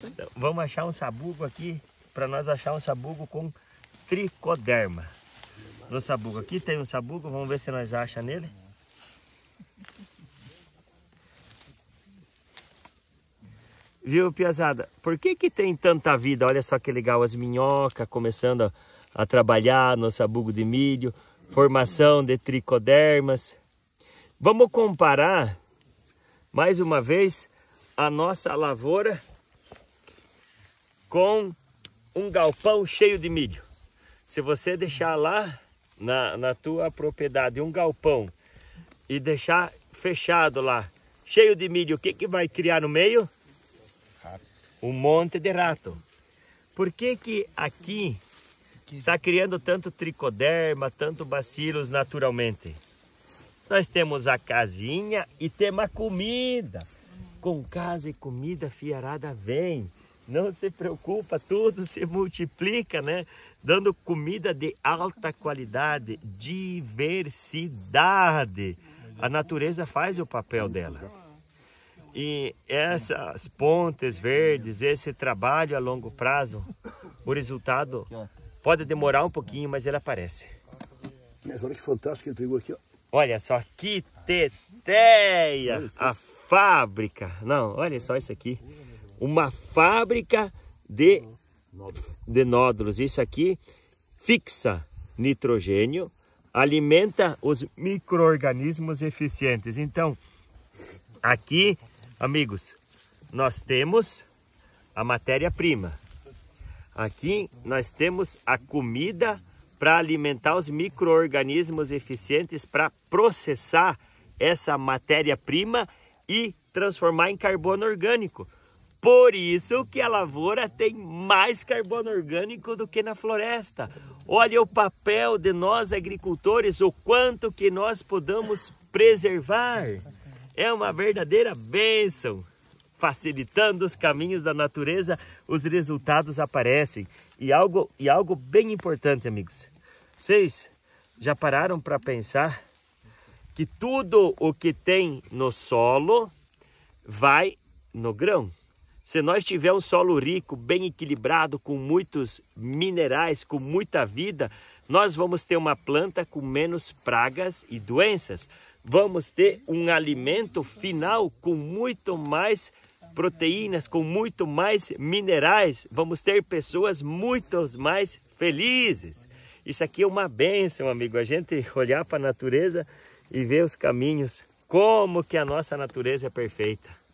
Então, vamos achar um sabugo aqui, para nós achar um sabugo com tricoderma. No sabugo aqui tem um sabugo, vamos ver se nós acha nele. Viu, Piazada? Por que que tem tanta vida? Olha só que legal, as minhocas começando a, a trabalhar no sabugo de milho, formação de tricodermas. Vamos comparar, mais uma vez, a nossa lavoura com um galpão cheio de milho. Se você deixar lá na, na tua propriedade um galpão e deixar fechado lá, cheio de milho, o que, que vai criar no meio? Um monte de rato. Por que que aqui está criando tanto tricoderma, tanto bacilos naturalmente? Nós temos a casinha e temos a comida. Com casa e comida fiarada vem. Não se preocupa, tudo se multiplica, né? Dando comida de alta qualidade, diversidade. A natureza faz o papel dela. E essas pontes verdes, esse trabalho a longo prazo, o resultado pode demorar um pouquinho, mas ele aparece. Mas olha que fantástico que ele pegou aqui, ó. Olha só, que teteia a fábrica. Não, olha só isso aqui uma fábrica de, de nódulos. Isso aqui fixa nitrogênio, alimenta os micro-organismos eficientes. Então, aqui, amigos, nós temos a matéria-prima. Aqui nós temos a comida para alimentar os micro-organismos eficientes para processar essa matéria-prima e transformar em carbono orgânico. Por isso que a lavoura tem mais carbono orgânico do que na floresta. Olha o papel de nós agricultores, o quanto que nós podemos preservar. É uma verdadeira bênção. Facilitando os caminhos da natureza, os resultados aparecem. E algo, e algo bem importante, amigos. Vocês já pararam para pensar que tudo o que tem no solo vai no grão? Se nós tiver um solo rico, bem equilibrado, com muitos minerais, com muita vida, nós vamos ter uma planta com menos pragas e doenças. Vamos ter um alimento final com muito mais proteínas, com muito mais minerais. Vamos ter pessoas muito mais felizes. Isso aqui é uma bênção, amigo. A gente olhar para a natureza e ver os caminhos, como que a nossa natureza é perfeita.